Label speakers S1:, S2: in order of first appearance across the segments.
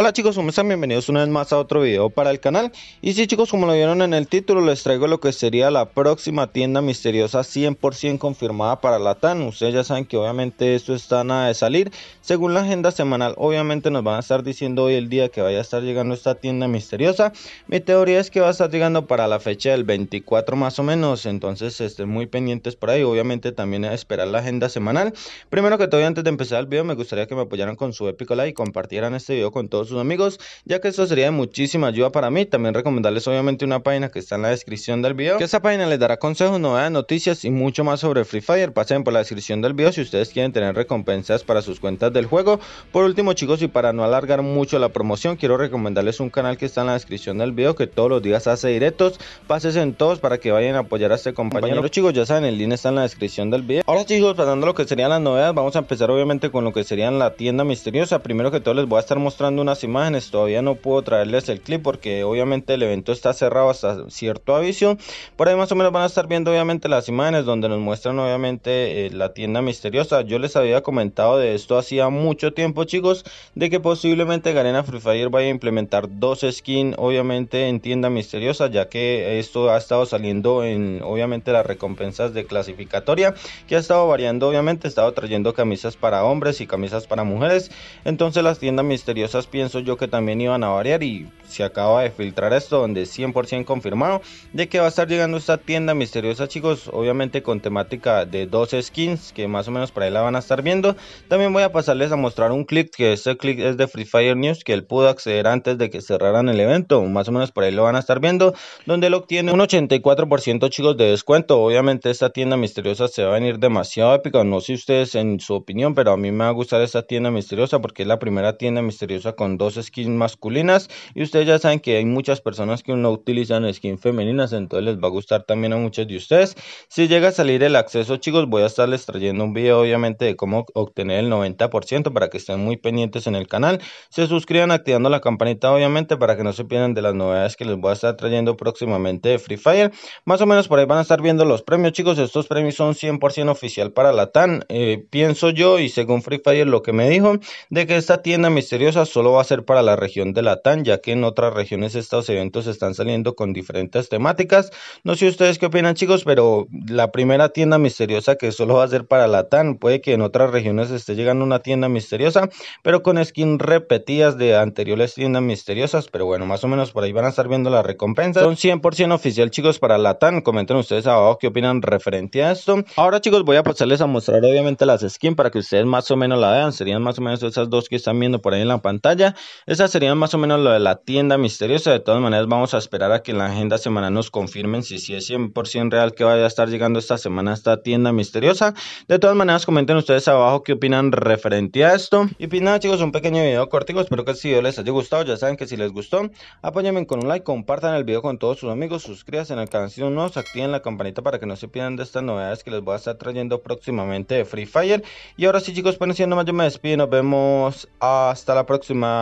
S1: Hola chicos, ¿cómo están? Bienvenidos una vez más a otro video para el canal. Y sí chicos, como lo vieron en el título, les traigo lo que sería la próxima tienda misteriosa 100% confirmada para la TAN. Ustedes ya saben que obviamente esto está nada de salir. Según la agenda semanal, obviamente nos van a estar diciendo hoy el día que vaya a estar llegando esta tienda misteriosa. Mi teoría es que va a estar llegando para la fecha del 24 más o menos. Entonces estén muy pendientes por ahí. Obviamente también a esperar la agenda semanal. Primero que todo, antes de empezar el video, me gustaría que me apoyaran con su épico like y compartieran este video con todos sus amigos, ya que esto sería de muchísima ayuda para mí. También recomendarles obviamente una página que está en la descripción del video, que esa página les dará consejos, novedades, noticias y mucho más sobre Free Fire. Pasen por la descripción del video si ustedes quieren tener recompensas para sus cuentas del juego. Por último chicos y para no alargar mucho la promoción, quiero recomendarles un canal que está en la descripción del video que todos los días hace directos. Pases en todos para que vayan a apoyar a este compañero. Chicos, ya saben, el link está en la descripción del video. Ahora chicos, pasando lo que serían las novedades, vamos a empezar obviamente con lo que serían la tienda misteriosa. Primero que todo les voy a estar mostrando unas imágenes, todavía no puedo traerles el clip porque obviamente el evento está cerrado hasta cierto aviso. Por ahí más o menos van a estar viendo obviamente las imágenes donde nos muestran obviamente eh, la tienda misteriosa. Yo les había comentado de esto hacía mucho tiempo chicos, de que posiblemente Garena Free Fire vaya a implementar dos skins obviamente en tienda misteriosa, ya que esto ha estado saliendo en obviamente las recompensas de clasificatoria, que ha estado variando obviamente, ha estado trayendo camisas para hombres y camisas para mujeres. Entonces las tiendas misteriosas piensan yo que también iban a variar y se acaba de filtrar esto donde 100% confirmado de que va a estar llegando esta tienda misteriosa chicos, obviamente con temática de 12 skins que más o menos para ahí la van a estar viendo. También voy a pasarles a mostrar un clic que este clic es de Free Fire News que él pudo acceder antes de que cerraran el evento, más o menos para ahí lo van a estar viendo, donde él obtiene un 84% chicos de descuento. Obviamente esta tienda misteriosa se va a venir demasiado épica, no sé ustedes en su opinión, pero a mí me va a gustar esta tienda misteriosa porque es la primera tienda misteriosa con dos skins masculinas y ustedes ya saben que hay muchas personas que no utilizan skins femeninas, entonces les va a gustar también a muchos de ustedes. Si llega a salir el acceso chicos, voy a estarles trayendo un vídeo obviamente de cómo obtener el 90% para que estén muy pendientes en el canal. Se suscriban activando la campanita obviamente para que no se pierdan de las novedades que les voy a estar trayendo próximamente de Free Fire. Más o menos por ahí van a estar viendo los premios chicos, estos premios son 100% oficial para la TAN. Eh, pienso yo y según Free Fire lo que me dijo de que esta tienda misteriosa solo va va a ser para la región de Latán, ya que en otras regiones estos eventos están saliendo con diferentes temáticas. No sé ustedes qué opinan, chicos, pero la primera tienda misteriosa que solo va a ser para Latán, puede que en otras regiones esté llegando una tienda misteriosa, pero con skins repetidas de anteriores tiendas misteriosas, pero bueno, más o menos por ahí van a estar viendo las recompensas. Son 100% oficial, chicos, para Latán. Comenten ustedes abajo qué opinan referente a esto. Ahora, chicos, voy a pasarles a mostrar obviamente las skins para que ustedes más o menos la vean. Serían más o menos esas dos que están viendo por ahí en la pantalla. Esa sería más o menos lo de la tienda misteriosa. De todas maneras, vamos a esperar a que en la agenda semanal nos confirmen si, si es 100% real que vaya a estar llegando esta semana esta tienda misteriosa. De todas maneras, comenten ustedes abajo qué opinan referente a esto. Y pues nada, chicos, un pequeño video cortico. Espero que si este video les haya gustado. Ya saben que si les gustó, apóyenme con un like, compartan el video con todos sus amigos, suscríbanse en el canal si no se activen la campanita para que no se pierdan de estas novedades que les voy a estar trayendo próximamente de Free Fire. Y ahora sí, chicos, pues siendo más, yo me despido. Nos vemos hasta la próxima.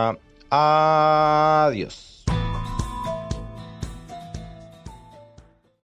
S1: Adiós.